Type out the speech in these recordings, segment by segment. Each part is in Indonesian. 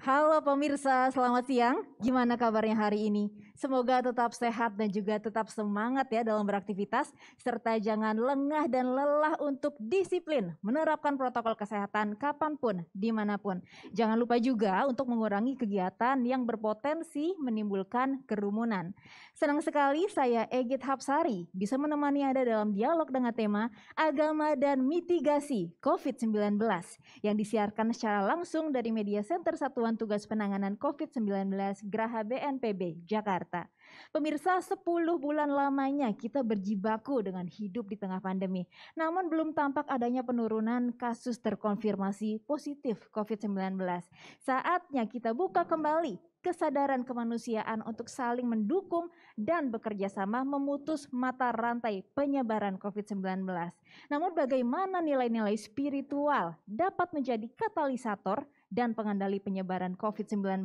Halo pemirsa, selamat siang. Gimana kabarnya hari ini? Semoga tetap sehat dan juga tetap semangat ya dalam beraktivitas serta jangan lengah dan lelah untuk disiplin menerapkan protokol kesehatan kapanpun, dimanapun. Jangan lupa juga untuk mengurangi kegiatan yang berpotensi menimbulkan kerumunan. Senang sekali saya Egit Hapsari bisa menemani Anda dalam dialog dengan tema Agama dan Mitigasi COVID-19 yang disiarkan secara langsung dari Media Center Satuan Satuan Tugas Penanganan COVID-19 Graha BNPB Jakarta. Pemirsa, 10 bulan lamanya kita berjibaku dengan hidup di tengah pandemi. Namun belum tampak adanya penurunan kasus terkonfirmasi positif COVID-19. Saatnya kita buka kembali kesadaran kemanusiaan untuk saling mendukung dan bekerja sama memutus mata rantai penyebaran COVID-19. Namun bagaimana nilai-nilai spiritual dapat menjadi katalisator dan Pengendali Penyebaran COVID-19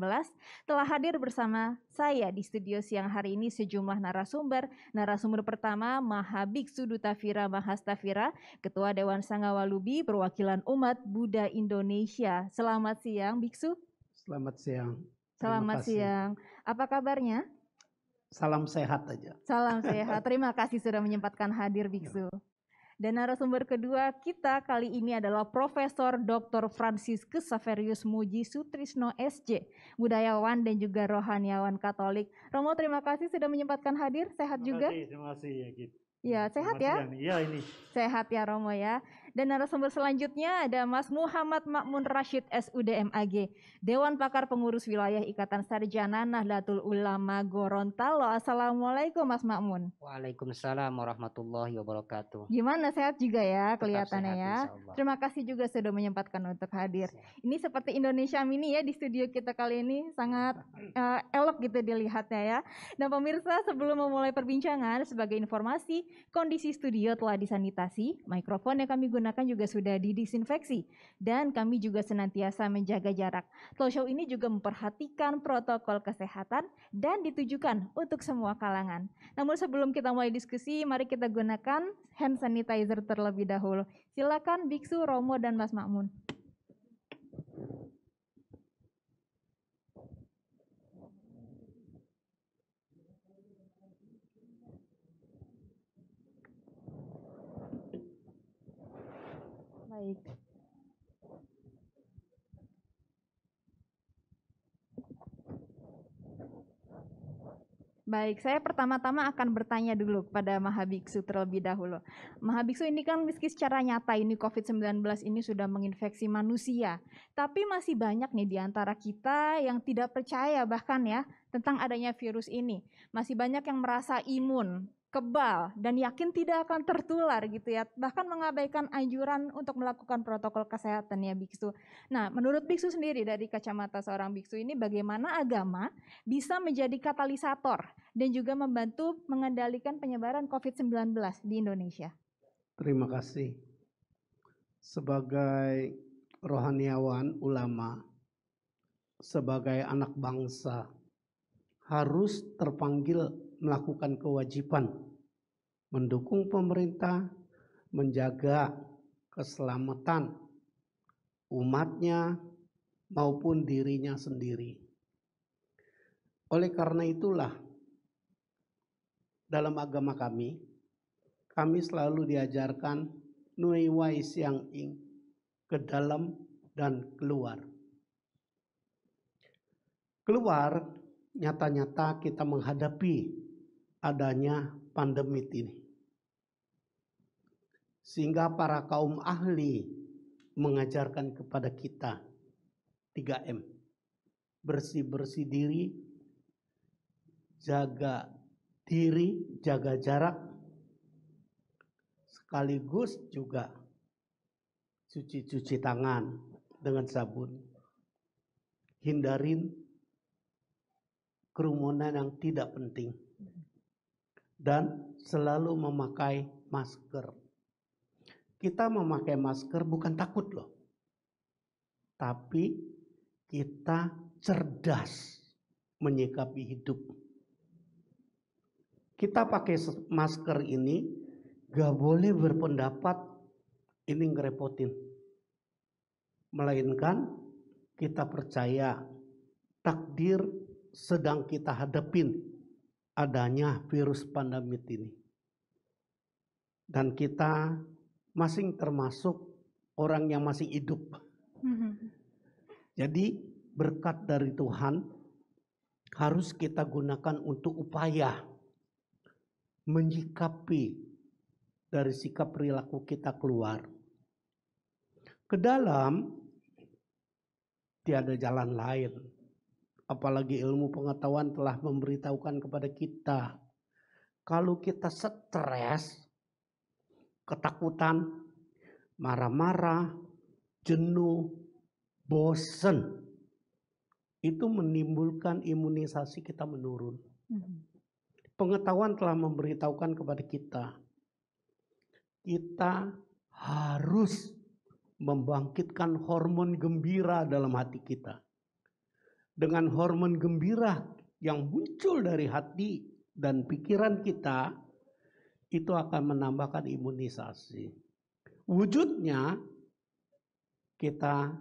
telah hadir bersama saya di studio siang hari ini sejumlah narasumber. Narasumber pertama Mahabik Sudutafira Mahastafira, Ketua Dewan Sangawalubi Perwakilan Umat Buddha Indonesia. Selamat siang Biksu. Selamat siang. Selamat siang. Apa kabarnya? Salam sehat aja. Salam sehat. Terima kasih sudah menyempatkan hadir Biksu. Ya. Dan narasumber kedua kita kali ini adalah Profesor Dr. Francis Saverius Muji Sutrisno SJ, budayawan dan juga rohaniawan Katolik. Romo, terima kasih sudah menyempatkan hadir. Sehat terima juga? Kasih, terima kasih ya gitu. Ya, sehat ya. Iya, ini. Sehat ya Romo ya. Dan narasumber selanjutnya ada Mas Muhammad Makmun Rashid SUDMAG, Dewan Pakar Pengurus Wilayah Ikatan Sarjana Nahdlatul Ulama Gorontalo. Assalamualaikum Mas Makmun. Waalaikumsalam warahmatullahi wabarakatuh. Gimana sehat juga ya kelihatannya ya. Terima kasih juga sudah menyempatkan untuk hadir. Ini seperti Indonesia Mini ya di studio kita kali ini sangat uh, elok gitu dilihatnya ya. Dan pemirsa sebelum memulai perbincangan sebagai informasi, kondisi studio telah disanitasi, mikrofon yang kami gunakan digunakan juga sudah didisinfeksi dan kami juga senantiasa menjaga jarak. Talkshow ini juga memperhatikan protokol kesehatan dan ditujukan untuk semua kalangan. Namun sebelum kita mulai diskusi, mari kita gunakan hand sanitizer terlebih dahulu. Silakan Biksu, Romo, dan Mas Makmun. baik Baik, saya pertama-tama akan bertanya dulu kepada Mahabiksu terlebih dahulu. Mahabiksu ini kan meski secara nyata ini COVID-19 ini sudah menginfeksi manusia, tapi masih banyak nih di antara kita yang tidak percaya bahkan ya tentang adanya virus ini. Masih banyak yang merasa imun, kebal dan yakin tidak akan tertular gitu ya. Bahkan mengabaikan anjuran untuk melakukan protokol kesehatan ya biksu. Nah, menurut biksu sendiri dari kacamata seorang biksu ini bagaimana agama bisa menjadi katalisator dan juga membantu mengendalikan penyebaran COVID-19 di Indonesia? Terima kasih. Sebagai rohaniawan ulama, sebagai anak bangsa, harus terpanggil melakukan kewajiban mendukung pemerintah menjaga keselamatan umatnya maupun dirinya sendiri. Oleh karena itulah dalam agama kami kami selalu diajarkan nui wai siang ing ke dalam dan keluar. Keluar nyata-nyata kita menghadapi adanya pandemi ini. Sehingga para kaum ahli mengajarkan kepada kita 3M. Bersih-bersih diri, jaga diri, jaga jarak, sekaligus juga cuci-cuci tangan dengan sabun. Hindarin kerumunan yang tidak penting dan selalu memakai masker. Kita memakai masker bukan takut loh. Tapi kita cerdas menyikapi hidup. Kita pakai masker ini gak boleh berpendapat ini ngerepotin. Melainkan kita percaya takdir sedang kita hadapin adanya virus pandemi ini. Dan kita masing termasuk orang yang masih hidup. Mm-hmm. Jadi berkat dari Tuhan harus kita gunakan untuk upaya menyikapi dari sikap perilaku kita keluar. Ke dalam tiada jalan lain apalagi ilmu pengetahuan telah memberitahukan kepada kita kalau kita stres ketakutan marah-marah jenuh bosen itu menimbulkan imunisasi kita menurun hmm. pengetahuan telah memberitahukan kepada kita kita harus membangkitkan hormon gembira dalam hati kita dengan hormon gembira yang muncul dari hati dan pikiran kita itu akan menambahkan imunisasi. Wujudnya kita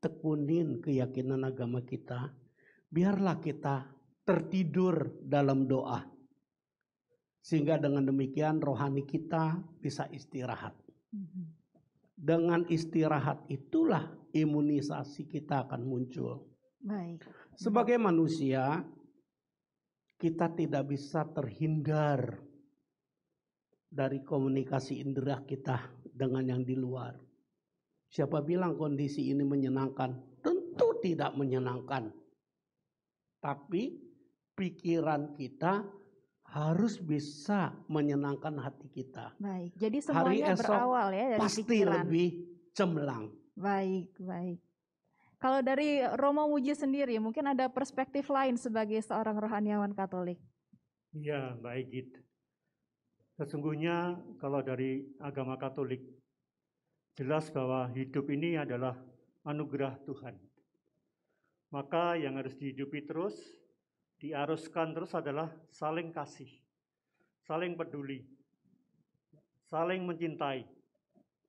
tekunin keyakinan agama kita, biarlah kita tertidur dalam doa. Sehingga dengan demikian rohani kita bisa istirahat. Mm-hmm. Dengan istirahat itulah imunisasi kita akan muncul. Baik. Sebagai manusia, kita tidak bisa terhindar dari komunikasi indera kita dengan yang di luar. Siapa bilang kondisi ini menyenangkan? Tentu tidak menyenangkan. Tapi pikiran kita harus bisa menyenangkan hati kita. Baik, jadi semuanya Hari esok berawal ya dari pasti pikiran. lebih cemlang. Baik, baik. Kalau dari Romo Muji sendiri, mungkin ada perspektif lain sebagai seorang rohaniawan Katolik. Iya, baik Egit. Sesungguhnya kalau dari agama Katolik, jelas bahwa hidup ini adalah anugerah Tuhan. Maka yang harus dihidupi terus, diaruskan terus adalah saling kasih, saling peduli, saling mencintai.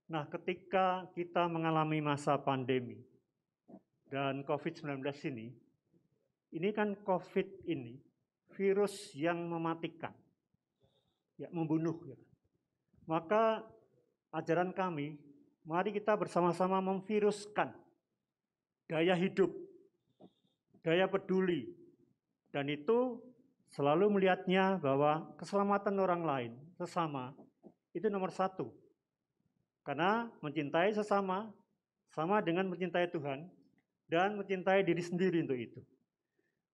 Nah, ketika kita mengalami masa pandemi, dan COVID-19 ini, ini kan COVID ini virus yang mematikan, ya membunuh. Ya. Maka ajaran kami, mari kita bersama-sama memviruskan daya hidup, daya peduli, dan itu selalu melihatnya bahwa keselamatan orang lain, sesama, itu nomor satu. Karena mencintai sesama sama dengan mencintai Tuhan, dan mencintai diri sendiri untuk itu.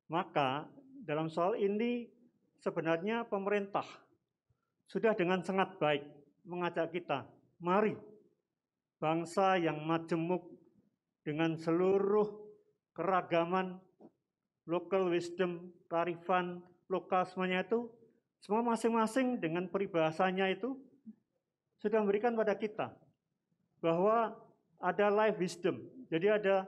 Maka dalam soal ini sebenarnya pemerintah sudah dengan sangat baik mengajak kita, mari bangsa yang majemuk dengan seluruh keragaman local wisdom, tarifan, lokal semuanya itu, semua masing-masing dengan peribahasanya itu sudah memberikan pada kita bahwa ada life wisdom. Jadi ada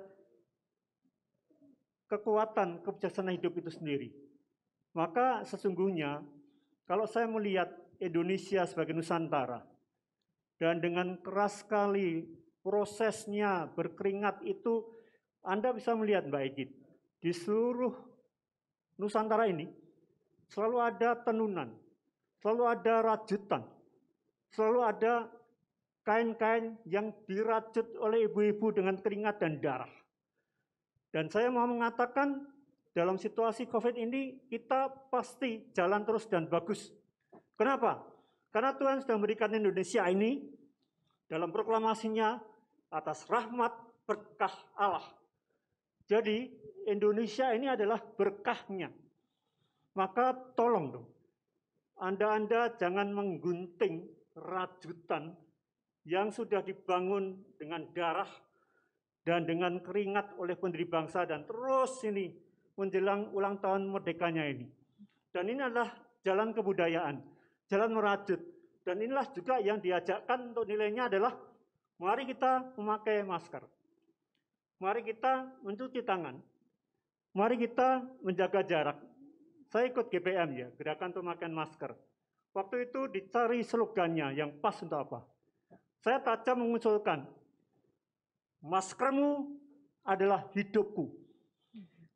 kekuatan kebijaksanaan hidup itu sendiri. Maka sesungguhnya kalau saya melihat Indonesia sebagai Nusantara, dan dengan keras sekali prosesnya berkeringat itu, Anda bisa melihat Mbak Egit, di seluruh Nusantara ini selalu ada tenunan, selalu ada rajutan, selalu ada kain-kain yang dirajut oleh ibu-ibu dengan keringat dan darah. Dan saya mau mengatakan dalam situasi COVID ini kita pasti jalan terus dan bagus. Kenapa? Karena Tuhan sudah memberikan Indonesia ini dalam proklamasinya atas rahmat berkah Allah. Jadi Indonesia ini adalah berkahnya. Maka tolong dong, Anda-Anda jangan menggunting rajutan yang sudah dibangun dengan darah dan dengan keringat oleh pendiri bangsa dan terus ini menjelang ulang tahun merdekanya ini. Dan ini adalah jalan kebudayaan, jalan merajut. Dan inilah juga yang diajakkan untuk nilainya adalah mari kita memakai masker. Mari kita mencuci tangan. Mari kita menjaga jarak. Saya ikut GPM ya, Gerakan Pemakaian Masker. Waktu itu dicari slogannya yang pas untuk apa. Saya tajam mengusulkan, Maskermu adalah hidupku.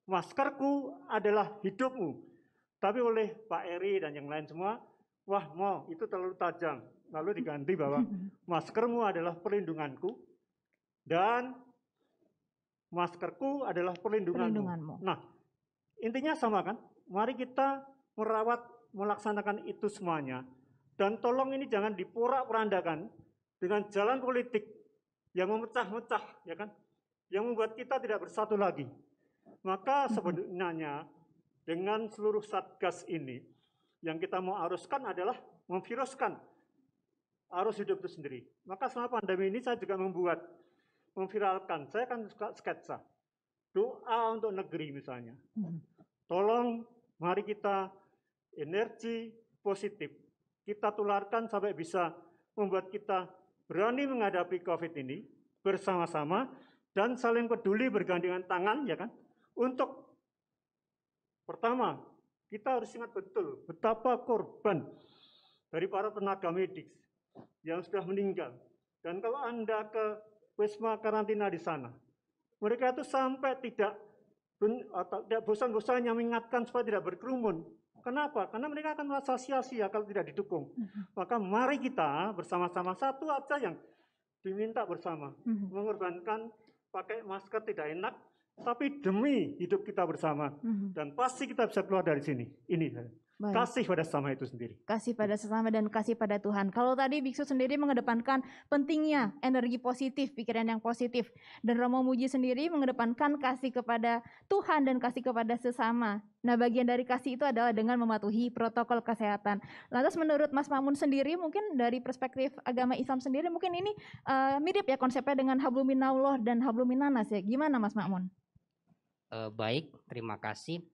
Maskerku adalah hidupmu. Tapi oleh Pak Eri dan yang lain semua, wah mau itu terlalu tajam. Lalu diganti bahwa maskermu adalah perlindunganku dan maskerku adalah perlindunganmu. perlindunganmu. Nah, intinya sama kan? Mari kita merawat, melaksanakan itu semuanya. Dan tolong ini jangan diporak-perandakan dengan jalan politik yang memecah-mecah, ya kan? Yang membuat kita tidak bersatu lagi. Maka mhm. sebenarnya dengan seluruh satgas ini yang kita mau aruskan adalah memviruskan arus hidup itu sendiri. Maka selama pandemi ini saya juga membuat memviralkan. Saya kan suka sketsa. Doa untuk negeri misalnya. Mhm. Tolong mari kita energi positif. Kita tularkan sampai bisa membuat kita berani menghadapi COVID ini bersama-sama dan saling peduli bergandengan tangan, ya kan? Untuk pertama, kita harus ingat betul betapa korban dari para tenaga medis yang sudah meninggal. Dan kalau Anda ke Wisma karantina di sana, mereka itu sampai tidak atau tidak bosan-bosannya mengingatkan supaya tidak berkerumun. Kenapa? Karena mereka akan merasa sia-sia kalau tidak didukung. Mm-hmm. Maka mari kita bersama-sama satu aja yang diminta bersama. Mm-hmm. Mengorbankan pakai masker tidak enak, tapi demi hidup kita bersama. Mm-hmm. Dan pasti kita bisa keluar dari sini. Ini. Baik. Kasih pada sesama itu sendiri. Kasih pada sesama dan kasih pada Tuhan. Kalau tadi Biksu sendiri mengedepankan pentingnya energi positif, pikiran yang positif. Dan Romo Muji sendiri mengedepankan kasih kepada Tuhan dan kasih kepada sesama. Nah bagian dari kasih itu adalah dengan mematuhi protokol kesehatan. Lantas menurut Mas Mamun sendiri mungkin dari perspektif agama Islam sendiri mungkin ini uh, mirip ya konsepnya dengan habluminallah dan habluminanas ya. Gimana Mas Mamun? Uh, baik, terima kasih.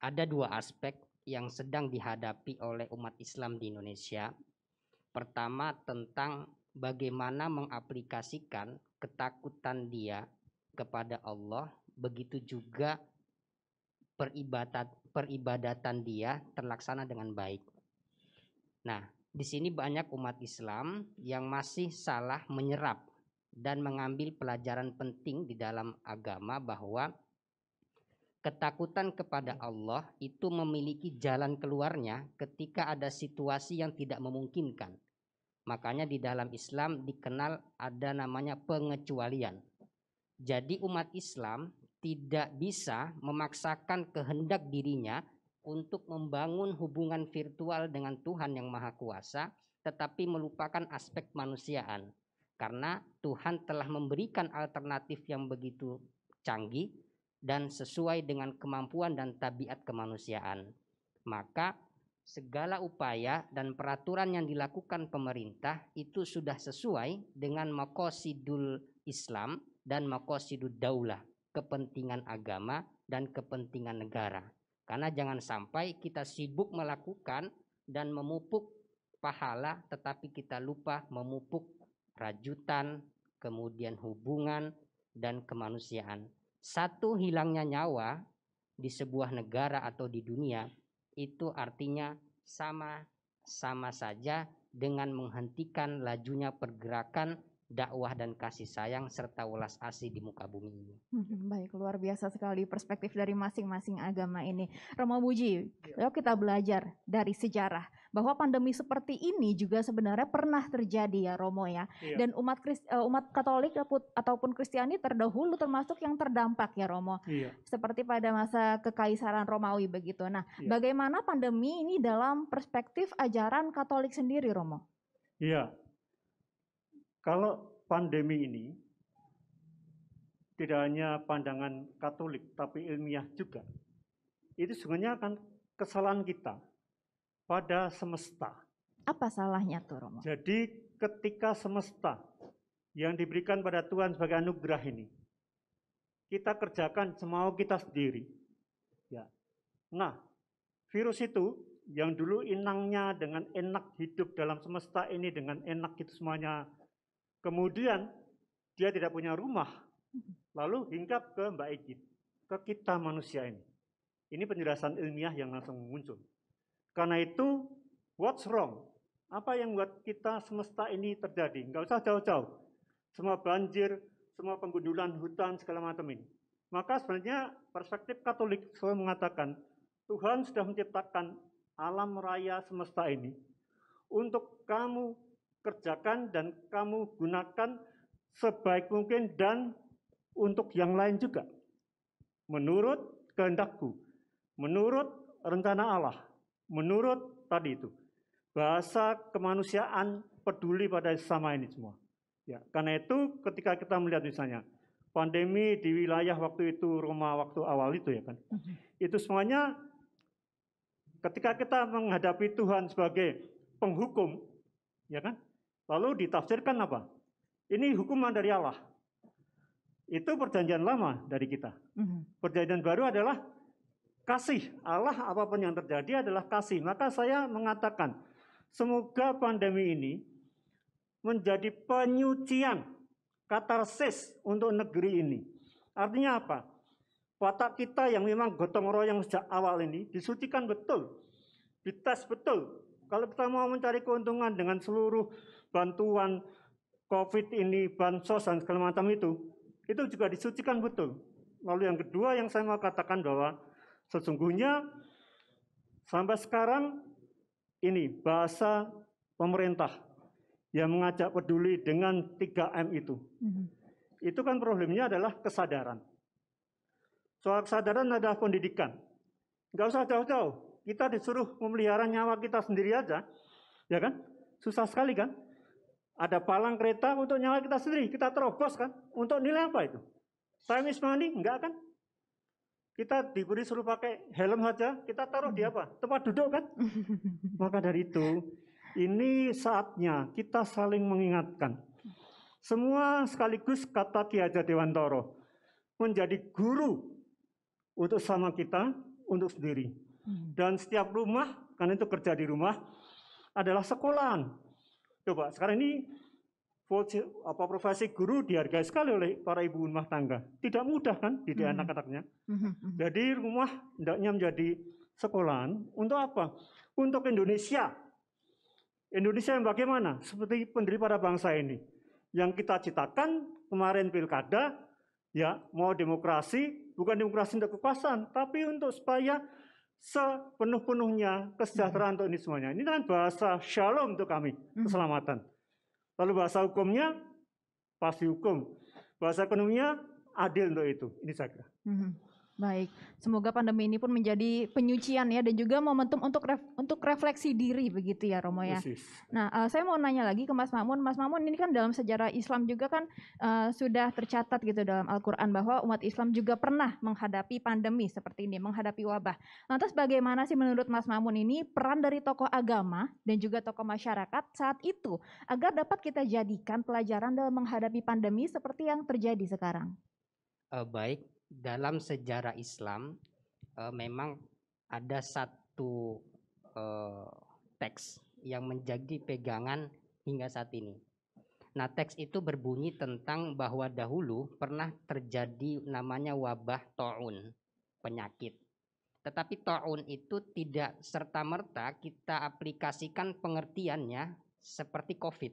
Ada dua aspek yang sedang dihadapi oleh umat Islam di Indonesia. Pertama tentang bagaimana mengaplikasikan ketakutan dia kepada Allah, begitu juga peribadat peribadatan dia terlaksana dengan baik. Nah, di sini banyak umat Islam yang masih salah menyerap dan mengambil pelajaran penting di dalam agama bahwa Ketakutan kepada hmm. Allah itu memiliki jalan keluarnya ketika ada situasi yang tidak memungkinkan. Makanya di dalam Islam dikenal ada namanya pengecualian. Jadi umat Islam tidak bisa memaksakan kehendak dirinya untuk membangun hubungan virtual dengan Tuhan yang Maha Kuasa, tetapi melupakan aspek manusiaan. Karena Tuhan telah memberikan alternatif yang begitu canggih dan sesuai dengan kemampuan dan tabiat kemanusiaan. Maka segala upaya dan peraturan yang dilakukan pemerintah itu sudah sesuai dengan makosidul Islam dan makosidul daulah, kepentingan agama dan kepentingan negara. Karena jangan sampai kita sibuk melakukan dan memupuk pahala tetapi kita lupa memupuk rajutan, kemudian hubungan dan kemanusiaan. Satu hilangnya nyawa di sebuah negara atau di dunia itu artinya sama sama saja dengan menghentikan lajunya pergerakan dakwah dan kasih sayang serta ulas asih di muka bumi ini. Hmm, baik, luar biasa sekali perspektif dari masing-masing agama ini. Romo Buji, yuk ya. kita belajar dari sejarah bahwa pandemi seperti ini juga sebenarnya pernah terjadi ya Romo ya. Iya. Dan umat Krist, eh, umat Katolik ataupun Kristiani terdahulu termasuk yang terdampak ya Romo. Iya. Seperti pada masa kekaisaran Romawi begitu. Nah, iya. bagaimana pandemi ini dalam perspektif ajaran Katolik sendiri Romo? Iya, kalau pandemi ini tidak hanya pandangan Katolik, tapi ilmiah juga, itu sebenarnya akan kesalahan kita pada semesta. Apa salahnya tuh Romo? Jadi ketika semesta yang diberikan pada Tuhan sebagai anugerah ini, kita kerjakan semau kita sendiri. Ya. Nah, virus itu yang dulu inangnya dengan enak hidup dalam semesta ini dengan enak itu semuanya Kemudian dia tidak punya rumah, lalu hinggap ke Mbak Egi, ke kita manusia ini. Ini penjelasan ilmiah yang langsung muncul. Karena itu, what's wrong? Apa yang buat kita semesta ini terjadi? Enggak usah jauh-jauh. Semua banjir, semua penggundulan hutan, segala macam ini. Maka sebenarnya perspektif Katolik selalu mengatakan, Tuhan sudah menciptakan alam raya semesta ini untuk kamu kerjakan dan kamu gunakan sebaik mungkin dan untuk yang lain juga. Menurut kehendakku, menurut rencana Allah, menurut tadi itu. Bahasa kemanusiaan peduli pada sama ini semua. Ya, karena itu ketika kita melihat misalnya pandemi di wilayah waktu itu Roma waktu awal itu ya kan. Mm-hmm. Itu semuanya ketika kita menghadapi Tuhan sebagai penghukum, ya kan? Lalu ditafsirkan apa? Ini hukuman dari Allah. Itu perjanjian lama dari kita. Mhm. Perjanjian baru adalah kasih. Allah apapun yang terjadi adalah kasih. Maka saya mengatakan, semoga pandemi ini menjadi penyucian katarsis untuk negeri ini. Artinya apa? Watak kita yang memang gotong royong sejak awal ini disucikan betul, dites betul. Kalau kita mau mencari keuntungan dengan seluruh bantuan COVID ini, bansos dan segala macam itu, itu juga disucikan betul. Lalu yang kedua yang saya mau katakan bahwa sesungguhnya sampai sekarang ini bahasa pemerintah yang mengajak peduli dengan 3M itu. Mm-hmm. Itu kan problemnya adalah kesadaran. Soal kesadaran adalah pendidikan. Nggak usah jauh-jauh. Kita disuruh memelihara nyawa kita sendiri aja. Ya kan? Susah sekali kan? Ada palang kereta untuk nyawa kita sendiri, kita terobos kan? Untuk nilai apa itu? Time is money, enggak kan? Kita diberi suruh pakai helm saja, kita taruh di apa? Tempat duduk kan? Maka dari itu, ini saatnya kita saling mengingatkan. Semua sekaligus kata Ki Hajar Dewantoro, menjadi guru untuk sama kita, untuk sendiri. Hmm. Dan setiap rumah, karena itu kerja di rumah, adalah sekolahan. Coba sekarang ini apa profesi guru dihargai sekali oleh para ibu rumah tangga. Tidak mudah kan didik hmm. anak-anaknya. Hmm. hmm, hmm. Jadi rumah hendaknya menjadi sekolahan untuk apa? Untuk Indonesia. Indonesia yang bagaimana? Seperti pendiri pada bangsa ini. Yang kita citakan kemarin pilkada, ya mau demokrasi, bukan demokrasi untuk kekuasaan, tapi untuk supaya sepenuh-penuhnya kesejahteraan mm-hmm. untuk ini semuanya. Ini kan bahasa shalom untuk kami, mm-hmm. keselamatan. Lalu bahasa hukumnya pasti hukum. Bahasa ekonominya adil untuk itu. Ini saya kira. Mm-hmm. Baik, semoga pandemi ini pun menjadi penyucian ya dan juga momentum untuk ref, untuk refleksi diri begitu ya Romo ya. Nah, uh, saya mau nanya lagi ke Mas Mamun. Mas Mamun ini kan dalam sejarah Islam juga kan uh, sudah tercatat gitu dalam Al-Qur'an bahwa umat Islam juga pernah menghadapi pandemi seperti ini, menghadapi wabah. Lantas bagaimana sih menurut Mas Mamun ini peran dari tokoh agama dan juga tokoh masyarakat saat itu agar dapat kita jadikan pelajaran dalam menghadapi pandemi seperti yang terjadi sekarang? Uh, baik, dalam sejarah Islam uh, memang ada satu uh, teks yang menjadi pegangan hingga saat ini. Nah, teks itu berbunyi tentang bahwa dahulu pernah terjadi namanya wabah taun, penyakit. Tetapi taun itu tidak serta-merta kita aplikasikan pengertiannya seperti COVID.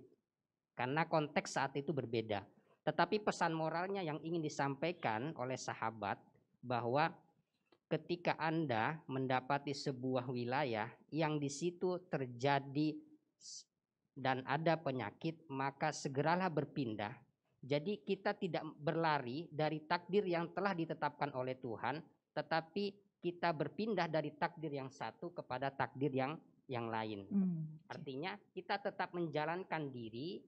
Karena konteks saat itu berbeda. Tetapi pesan moralnya yang ingin disampaikan oleh sahabat bahwa ketika Anda mendapati sebuah wilayah yang di situ terjadi dan ada penyakit, maka segeralah berpindah. Jadi kita tidak berlari dari takdir yang telah ditetapkan oleh Tuhan, tetapi kita berpindah dari takdir yang satu kepada takdir yang yang lain. Hmm. Artinya kita tetap menjalankan diri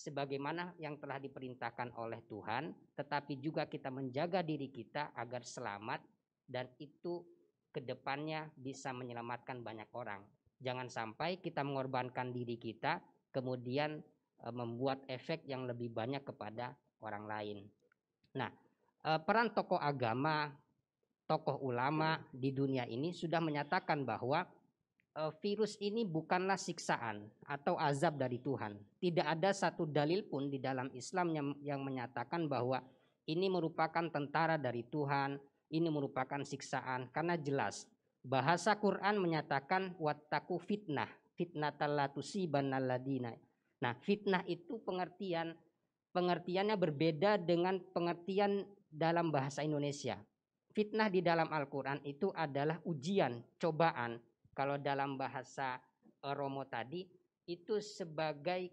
sebagaimana yang telah diperintahkan oleh Tuhan, tetapi juga kita menjaga diri kita agar selamat dan itu kedepannya bisa menyelamatkan banyak orang. Jangan sampai kita mengorbankan diri kita, kemudian e, membuat efek yang lebih banyak kepada orang lain. Nah, e, peran tokoh agama, tokoh ulama di dunia ini sudah menyatakan bahwa Eh, virus ini bukanlah siksaan atau azab dari Tuhan. Tidak ada satu dalil pun di dalam Islam yang, yang menyatakan bahwa ini merupakan tentara dari Tuhan, ini merupakan siksaan karena jelas bahasa Quran menyatakan wattaku fitnah, fitnah ladina. Nah, fitnah itu pengertian pengertiannya berbeda dengan pengertian dalam bahasa Indonesia. Fitnah di dalam Al-Qur'an itu adalah ujian, cobaan kalau dalam bahasa eh, Romo tadi itu sebagai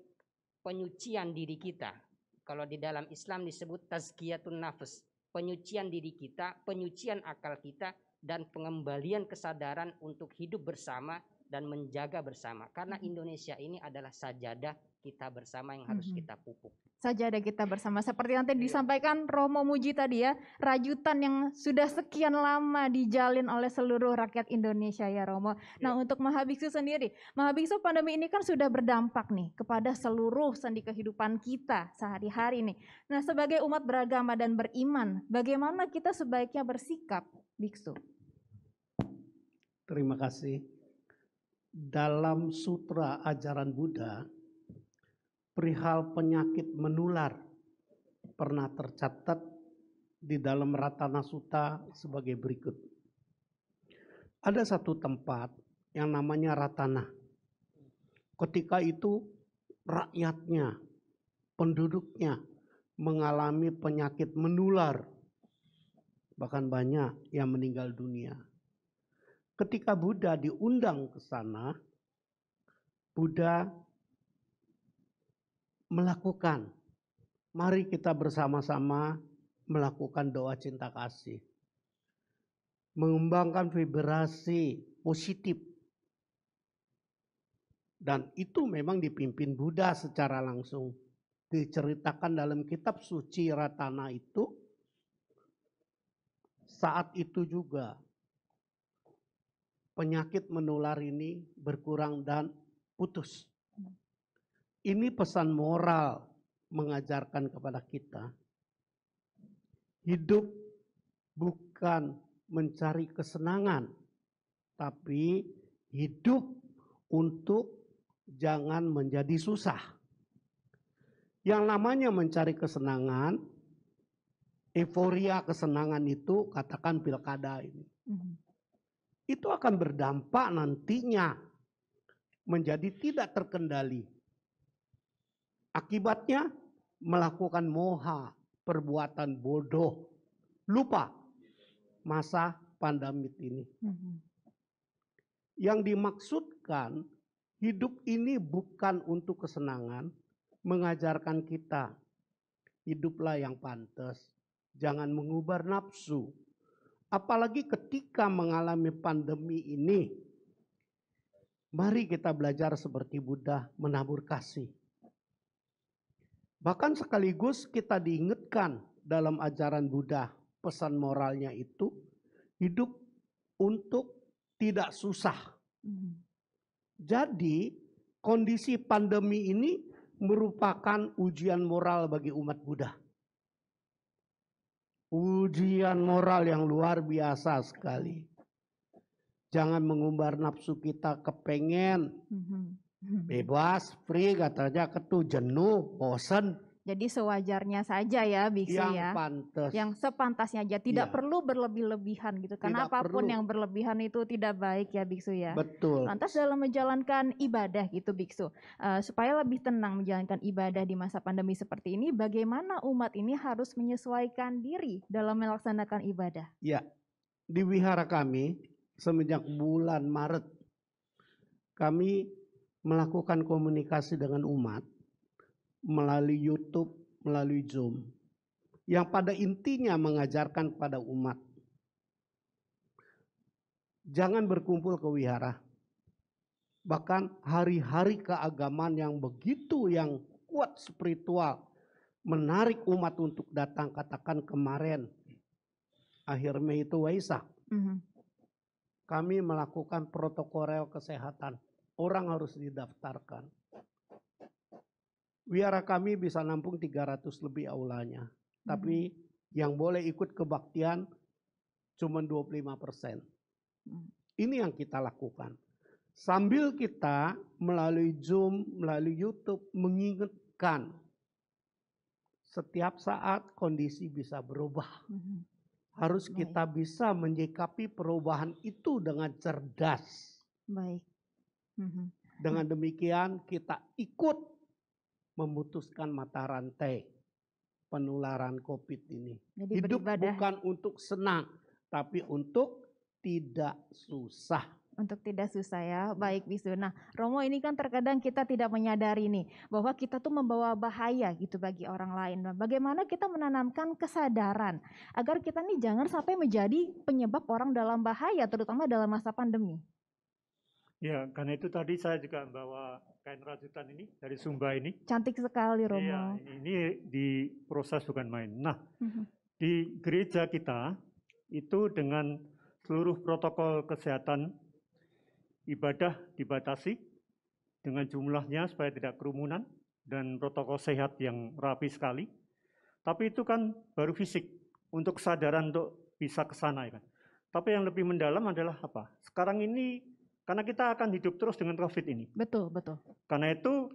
penyucian diri kita. Kalau di dalam Islam disebut tazkiyatun nafas, penyucian diri kita, penyucian akal kita dan pengembalian kesadaran untuk hidup bersama dan menjaga bersama. Karena mm-hmm. Indonesia ini adalah sajadah kita bersama yang harus kita pupuk. Saja ada kita bersama. Seperti nanti iya. disampaikan Romo Muji tadi ya, rajutan yang sudah sekian lama dijalin oleh seluruh rakyat Indonesia ya Romo. Iya. Nah untuk Mahabiksu sendiri, Mahabiksu pandemi ini kan sudah berdampak nih kepada seluruh sendi kehidupan kita sehari-hari nih. Nah sebagai umat beragama dan beriman, bagaimana kita sebaiknya bersikap Biksu? Terima kasih. Dalam sutra ajaran Buddha, perihal penyakit menular pernah tercatat di dalam Ratana Suta sebagai berikut. Ada satu tempat yang namanya Ratana. Ketika itu rakyatnya, penduduknya mengalami penyakit menular. Bahkan banyak yang meninggal dunia. Ketika Buddha diundang ke sana, Buddha melakukan. Mari kita bersama-sama melakukan doa cinta kasih. Mengembangkan vibrasi positif. Dan itu memang dipimpin Buddha secara langsung. Diceritakan dalam kitab suci Ratana itu. Saat itu juga penyakit menular ini berkurang dan putus. Ini pesan moral mengajarkan kepada kita. Hidup bukan mencari kesenangan, tapi hidup untuk jangan menjadi susah. Yang namanya mencari kesenangan, euforia kesenangan itu katakan pilkada ini. Hmm. Itu akan berdampak nantinya menjadi tidak terkendali. Akibatnya melakukan moha, perbuatan bodoh. Lupa masa pandemik ini. Mm-hmm. Yang dimaksudkan hidup ini bukan untuk kesenangan, mengajarkan kita hiduplah yang pantas, jangan mengubar nafsu. Apalagi ketika mengalami pandemi ini, mari kita belajar seperti Buddha menabur kasih. Bahkan sekaligus kita diingatkan dalam ajaran Buddha pesan moralnya itu hidup untuk tidak susah. Hmm. Jadi kondisi pandemi ini merupakan ujian moral bagi umat Buddha. Ujian moral yang luar biasa sekali. Jangan mengumbar nafsu kita kepengen. Hmm. Hmm. Bebas, free katanya ketu jenuh, bosen. Jadi sewajarnya saja ya biksu yang ya. pantas. Yang sepantasnya aja, tidak ya. perlu berlebih-lebihan gitu. Karena tidak apapun perlu. yang berlebihan itu tidak baik ya biksu ya. Betul. Lantas dalam menjalankan ibadah gitu biksu, uh, eh, supaya lebih tenang menjalankan ibadah di masa pandemi seperti ini, bagaimana umat ini harus menyesuaikan diri dalam melaksanakan ibadah? Ya, di wihara kami semenjak bulan Maret kami melakukan komunikasi dengan umat melalui YouTube, melalui Zoom, yang pada intinya mengajarkan kepada umat. Jangan berkumpul ke wihara. Bahkan hari-hari keagamaan yang begitu yang kuat spiritual menarik umat untuk datang katakan kemarin akhir Mei itu Waisak. Mm -hmm. Kami melakukan protokol kesehatan orang harus didaftarkan. Wiara kami bisa nampung 300 lebih aulanya. Hmm. Tapi yang boleh ikut kebaktian cuma 25 persen. Hmm. Ini yang kita lakukan. Sambil kita melalui Zoom, melalui YouTube mengingatkan setiap saat kondisi bisa berubah. Hmm. Harus kita bisa menyikapi perubahan itu dengan cerdas. Baik. Mm-hmm. Dengan demikian kita ikut memutuskan mata rantai penularan COVID ini. Jadi Hidup beribadah. bukan untuk senang, tapi untuk tidak susah untuk tidak susah ya. Baik Bisu. Nah, Romo ini kan terkadang kita tidak menyadari nih bahwa kita tuh membawa bahaya gitu bagi orang lain. Nah, bagaimana kita menanamkan kesadaran agar kita nih jangan sampai menjadi penyebab orang dalam bahaya terutama dalam masa pandemi. Ya, karena itu tadi saya juga bawa kain rajutan ini dari Sumba ini. Cantik sekali Romo. Ya, ini diproses bukan main. Nah, mhm. di gereja kita itu dengan seluruh protokol kesehatan ibadah dibatasi dengan jumlahnya supaya tidak kerumunan dan protokol sehat yang rapi sekali. Tapi itu kan baru fisik untuk kesadaran untuk bisa ke sana ya kan. Tapi yang lebih mendalam adalah apa? Sekarang ini karena kita akan hidup terus dengan COVID ini. Betul, betul. Karena itu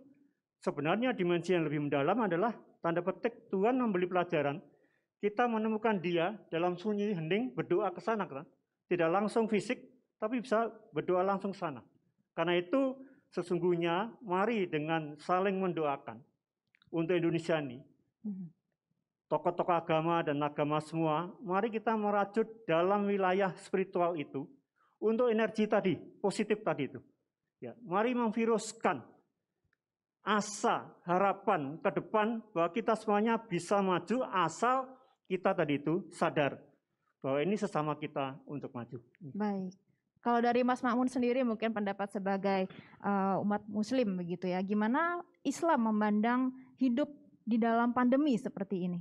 sebenarnya dimensi yang lebih mendalam adalah tanda petik Tuhan membeli pelajaran. Kita menemukan dia dalam sunyi hening berdoa ke sana. Kan? Tidak langsung fisik, tapi bisa berdoa langsung sana. Karena itu sesungguhnya mari dengan saling mendoakan untuk Indonesia ini. Mhm. Tokoh-tokoh agama dan agama semua, mari kita merajut dalam wilayah spiritual itu untuk energi tadi, positif tadi itu. Ya, mari memviruskan asa, harapan ke depan bahwa kita semuanya bisa maju asal kita tadi itu sadar bahwa ini sesama kita untuk maju. Baik. Kalau dari Mas Makmun sendiri mungkin pendapat sebagai uh, umat muslim begitu ya. Gimana Islam memandang hidup di dalam pandemi seperti ini?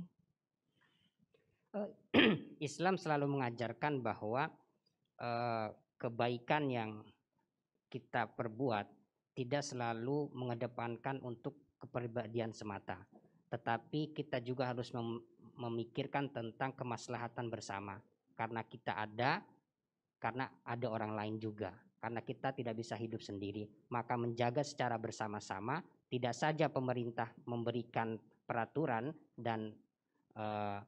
Eh, Islam selalu mengajarkan bahwa uh, kebaikan yang kita perbuat tidak selalu mengedepankan untuk kepribadian semata, tetapi kita juga harus memikirkan tentang kemaslahatan bersama karena kita ada karena ada orang lain juga karena kita tidak bisa hidup sendiri maka menjaga secara bersama-sama tidak saja pemerintah memberikan peraturan dan uh,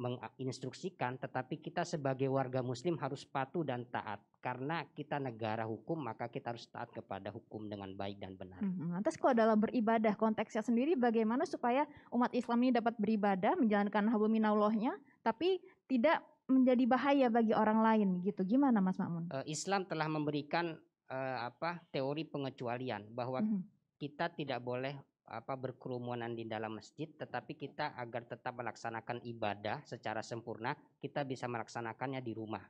menginstruksikan, tetapi kita sebagai warga muslim harus patuh dan taat. Karena kita negara hukum, maka kita harus taat kepada hukum dengan baik dan benar. Hmm, lantas kalau dalam beribadah, konteksnya sendiri bagaimana supaya umat Islam ini dapat beribadah, menjalankan minallahnya, tapi tidak menjadi bahaya bagi orang lain gitu. Gimana Mas Makmun? Eh, Islam telah memberikan uh, apa teori pengecualian bahwa hmm. kita tidak boleh apa berkerumunan di dalam masjid, tetapi kita agar tetap melaksanakan ibadah secara sempurna, kita bisa melaksanakannya di rumah.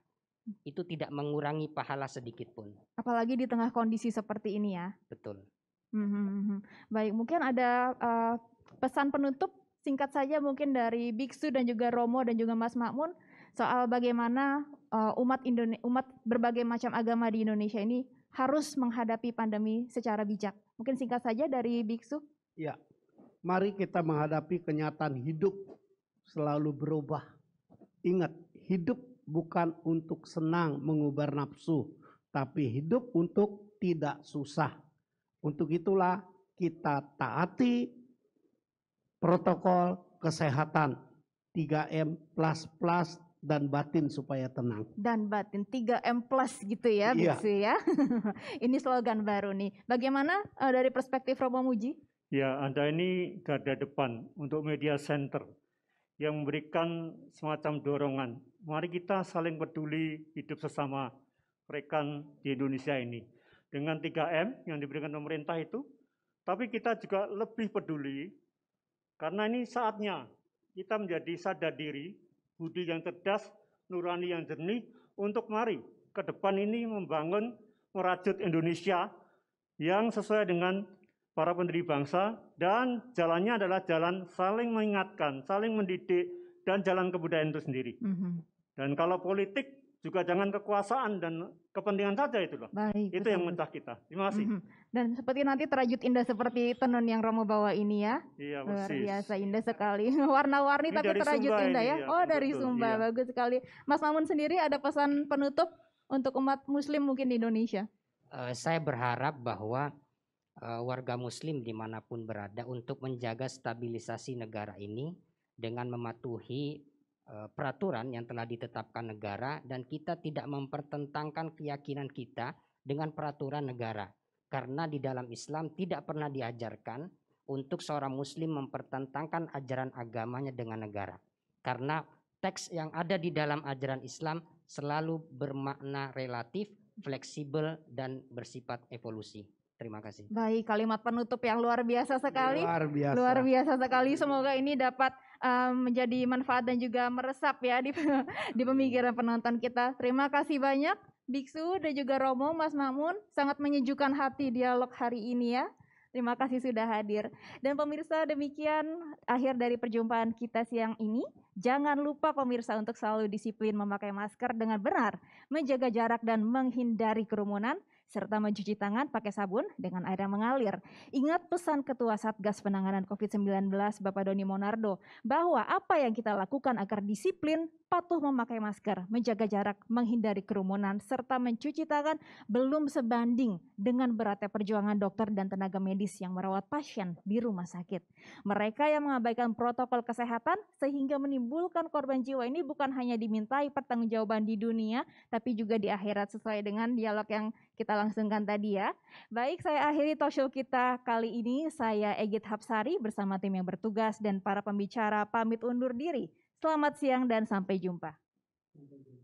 Itu tidak mengurangi pahala sedikit pun. Apalagi di tengah kondisi seperti ini ya. Betul. Hmm, hmm, hmm, hmm. baik, mungkin ada uh, pesan penutup singkat saja mungkin dari Biksu dan juga Romo dan juga Mas Makmun soal bagaimana uh, umat Indonesia umat berbagai macam agama di Indonesia ini harus menghadapi pandemi secara bijak. Mungkin singkat saja dari Biksu. Ya, mari kita menghadapi kenyataan hidup selalu berubah. Ingat, hidup bukan untuk senang mengubar nafsu, tapi hidup untuk tidak susah. Untuk itulah kita taati protokol kesehatan 3M++ dan batin supaya tenang. Dan batin 3M plus gitu ya, iya. ya. Ini slogan baru nih. Bagaimana eh, dari perspektif Romo Muji? Ya, Anda ini garda depan untuk media center yang memberikan semacam dorongan. Mari kita saling peduli hidup sesama rekan di Indonesia ini. Dengan 3M yang diberikan pemerintah itu, tapi kita juga lebih peduli karena ini saatnya kita menjadi sadar diri, budi yang cerdas, nurani yang jernih, untuk mari ke depan ini membangun merajut Indonesia yang sesuai dengan para pendiri bangsa, dan jalannya adalah jalan saling mengingatkan, saling mendidik, dan jalan kebudayaan itu sendiri. Mm -hmm. Dan kalau politik juga jangan kekuasaan dan kepentingan saja itu loh. Baik, itu betul, yang mentah kita. Terima kasih. Mm -hmm. Dan seperti nanti terajut indah seperti tenun yang Romo bawa ini ya. Iya, Luar persis. biasa indah sekali. Warna-warni tapi terajut Sumba indah ini, ya. Iya, Oh, dari betul, Sumba. Iya. Bagus sekali. Mas Mamun sendiri ada pesan penutup untuk umat muslim mungkin di Indonesia? Uh, saya berharap bahwa Eh, warga muslim dimanapun berada untuk menjaga stabilisasi negara ini dengan mematuhi eh, peraturan yang telah ditetapkan negara dan kita tidak mempertentangkan keyakinan kita dengan peraturan negara karena di dalam Islam tidak pernah diajarkan untuk seorang muslim mempertentangkan ajaran agamanya dengan negara karena teks yang ada di dalam ajaran Islam selalu bermakna relatif, fleksibel, dan bersifat evolusi. Terima kasih. Baik, kalimat penutup yang luar biasa sekali. Luar biasa. Luar biasa sekali. Semoga ini dapat um, menjadi manfaat dan juga meresap ya di, di pemikiran penonton kita. Terima kasih banyak Biksu dan juga Romo, Mas Namun Sangat menyejukkan hati dialog hari ini ya. Terima kasih sudah hadir. Dan pemirsa demikian akhir dari perjumpaan kita siang ini. Jangan lupa pemirsa untuk selalu disiplin memakai masker dengan benar, menjaga jarak dan menghindari kerumunan serta mencuci tangan pakai sabun dengan air yang mengalir. Ingat pesan Ketua Satgas Penanganan COVID-19 Bapak Doni Monardo bahwa apa yang kita lakukan agar disiplin patuh memakai masker, menjaga jarak, menghindari kerumunan, serta mencuci tangan belum sebanding dengan beratnya perjuangan dokter dan tenaga medis yang merawat pasien di rumah sakit. Mereka yang mengabaikan protokol kesehatan sehingga menimbulkan korban jiwa ini bukan hanya dimintai pertanggungjawaban di dunia, tapi juga di akhirat sesuai dengan dialog yang kita langsungkan tadi ya. Baik, saya akhiri talk show kita kali ini. Saya Egit Hapsari bersama tim yang bertugas dan para pembicara pamit undur diri. Selamat siang dan sampai jumpa. Sampai jumpa.